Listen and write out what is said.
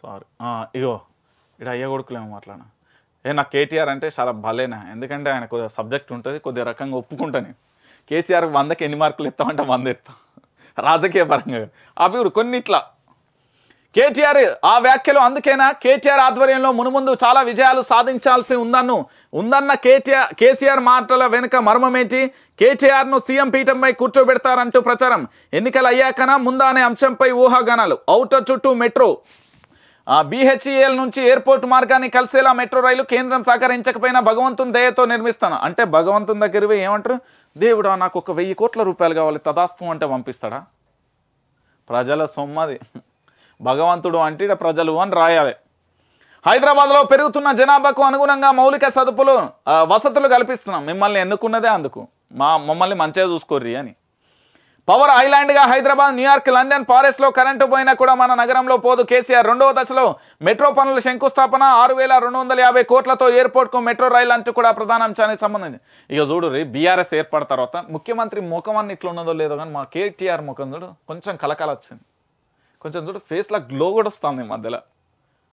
sorry ఇగో ఇక్కడ అయ్య కొడుకులేమో మాట్లాడినా ఏ నాకు కేటీఆర్ అంటే చాలా భలేనా ఎందుకంటే ఆయన కొద్దిగా సబ్జెక్ట్ ఉంటుంది కొద్దిగా రకంగా ఒప్పుకుంటా నేను కేసీఆర్ వందకి ఎన్ని మార్కులు ఇస్తామంటే వంద ఇస్తాం రాజకీయ పరంగా అవి కొన్ని ఇట్లా కేటీఆర్ ఆ వ్యాఖ్యలు అందుకేనా కేటీఆర్ ఆధ్వర్యంలో మునుముందు చాలా విజయాలు సాధించాల్సి ఉందన్ను ఉందన్న కేటీఆర్ కేసీఆర్ మాటల వెనుక మర్మమేంటి కేటీఆర్ను సీఎం పీఠంపై కూర్చోబెడతారంటూ ప్రచారం ఎన్నికలు అయ్యాకనా ముందా అనే అంశంపై ఊహాగానాలు ఔటర్ చుట్టూ మెట్రో బీహెచ్ఈఎల్ నుంచి ఎయిర్పోర్ట్ మార్గాన్ని కలిసేలా మెట్రో రైలు కేంద్రం సహకరించకపోయినా భగవంతుని దయతో నిర్మిస్తాను అంటే భగవంతుని దగ్గరవి ఏమంటారు దేవుడా నాకు ఒక వెయ్యి కోట్ల రూపాయలు కావాలి తదాస్తు అంటే పంపిస్తాడా ప్రజల సొమ్మది భగవంతుడు అంటే ప్రజలు అని రాయాలి హైదరాబాద్లో పెరుగుతున్న జనాభాకు అనుగుణంగా మౌలిక సదుపులు వసతులు కల్పిస్తున్నాం మిమ్మల్ని ఎన్నుకున్నదే అందుకు మా మమ్మల్ని మంచిగా చూసుకోర్రి అని పవర్ ఐలాండ్గా హైదరాబాద్ న్యూయార్క్ లండన్ లో కరెంటు పోయినా కూడా మన నగరంలో పోదు కేసీఆర్ రెండవ దశలో మెట్రో పనుల శంకుస్థాపన ఆరు వేల రెండు వందల యాభై కోట్లతో కు మెట్రో రైలు అంటూ కూడా ప్రధాన అంశానికి సంబంధించి ఇక చూడు రే బీఆర్ఎస్ ఏర్పడిన తర్వాత ముఖ్యమంత్రి ముఖం అన్ని ఇట్లా ఉన్నదో లేదో కానీ మా కేటీఆర్ ముఖం చూడు కొంచెం కలకాలొచ్చింది వచ్చింది కొంచెం చూడు లా గ్లో కూడా వస్తుంది మధ్యలో